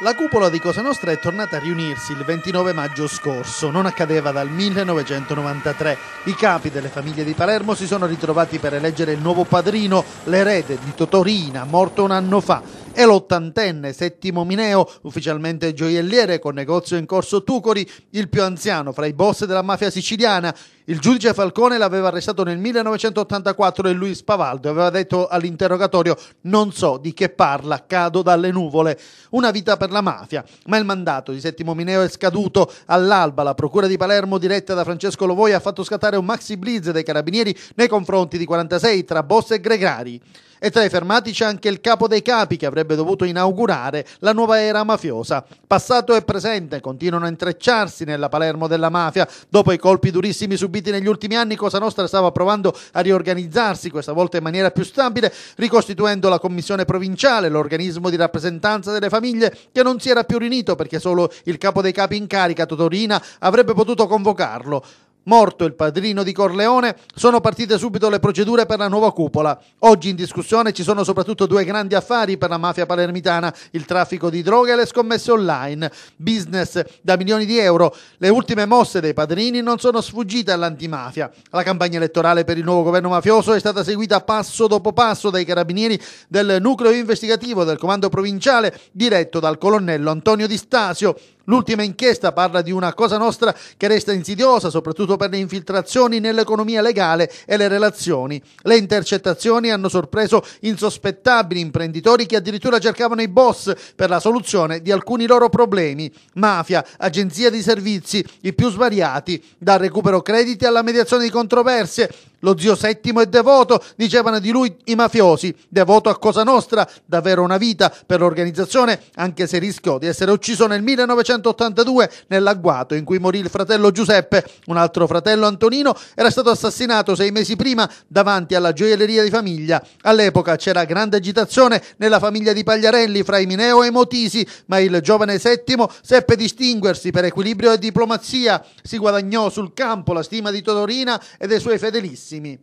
La cupola di Cosa Nostra è tornata a riunirsi il 29 maggio scorso, non accadeva dal 1993. I capi delle famiglie di Palermo si sono ritrovati per eleggere il nuovo padrino, l'erede di Totorina, morto un anno fa e l'ottantenne Settimo Mineo, ufficialmente gioielliere con negozio in corso Tucori, il più anziano fra i boss della mafia siciliana. Il giudice Falcone l'aveva arrestato nel 1984 e lui Spavaldo aveva detto all'interrogatorio non so di che parla, cado dalle nuvole. Una vita per la mafia, ma il mandato di Settimo Mineo è scaduto. All'alba la procura di Palermo diretta da Francesco Lovoia ha fatto scattare un maxi blitz dei carabinieri nei confronti di 46 tra boss e gregari. E tra i fermati c'è anche il capo dei capi che avrebbe dovuto inaugurare la nuova era mafiosa. Passato e presente continuano a intrecciarsi nella Palermo della mafia. Dopo i colpi durissimi subiti negli ultimi anni, Cosa Nostra stava provando a riorganizzarsi, questa volta in maniera più stabile, ricostituendo la commissione provinciale, l'organismo di rappresentanza delle famiglie che non si era più riunito perché solo il capo dei capi in carica, Totorina, avrebbe potuto convocarlo. Morto il padrino di Corleone, sono partite subito le procedure per la nuova cupola. Oggi in discussione ci sono soprattutto due grandi affari per la mafia palermitana, il traffico di droga e le scommesse online, business da milioni di euro. Le ultime mosse dei padrini non sono sfuggite all'antimafia. La campagna elettorale per il nuovo governo mafioso è stata seguita passo dopo passo dai carabinieri del nucleo investigativo del comando provinciale diretto dal colonnello Antonio Di Stasio, L'ultima inchiesta parla di una cosa nostra che resta insidiosa, soprattutto per le infiltrazioni nell'economia legale e le relazioni. Le intercettazioni hanno sorpreso insospettabili imprenditori che addirittura cercavano i boss per la soluzione di alcuni loro problemi. Mafia, agenzia di servizi, i più svariati, dal recupero crediti alla mediazione di controversie, lo zio Settimo è devoto, dicevano di lui i mafiosi, devoto a Cosa Nostra, davvero una vita per l'organizzazione, anche se rischiò di essere ucciso nel 1982 nell'agguato in cui morì il fratello Giuseppe. Un altro fratello, Antonino, era stato assassinato sei mesi prima davanti alla gioielleria di famiglia. All'epoca c'era grande agitazione nella famiglia di Pagliarelli fra i Mineo e i Motisi, ma il giovane Settimo seppe distinguersi per equilibrio e diplomazia. Si guadagnò sul campo la stima di Todorina e dei suoi fedelissimi see me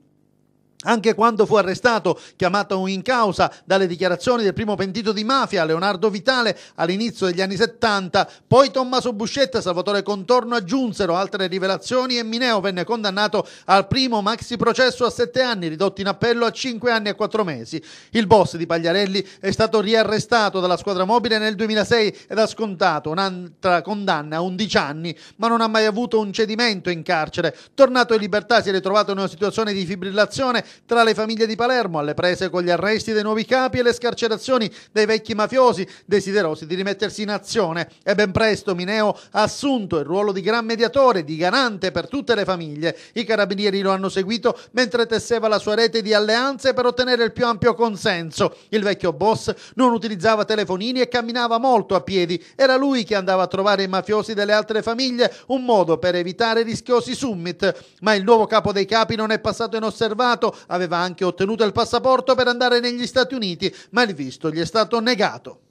Anche quando fu arrestato, chiamato in causa dalle dichiarazioni del primo pentito di mafia, Leonardo Vitale, all'inizio degli anni 70, poi Tommaso Buscetta e Salvatore Contorno aggiunsero altre rivelazioni e Mineo venne condannato al primo maxi processo a sette anni, ridotto in appello a cinque anni e quattro mesi. Il boss di Pagliarelli è stato riarrestato dalla squadra mobile nel 2006 ed ha scontato un'altra condanna a 11 anni, ma non ha mai avuto un cedimento in carcere. Tornato in libertà si è ritrovato in una situazione di fibrillazione tra le famiglie di Palermo, alle prese con gli arresti dei nuovi capi e le scarcerazioni dei vecchi mafiosi desiderosi di rimettersi in azione. E ben presto Mineo ha assunto il ruolo di gran mediatore, di garante per tutte le famiglie. I carabinieri lo hanno seguito mentre tesseva la sua rete di alleanze per ottenere il più ampio consenso. Il vecchio boss non utilizzava telefonini e camminava molto a piedi. Era lui che andava a trovare i mafiosi delle altre famiglie, un modo per evitare rischiosi summit. Ma il nuovo capo dei capi non è passato inosservato aveva anche ottenuto il passaporto per andare negli Stati Uniti, ma il visto gli è stato negato.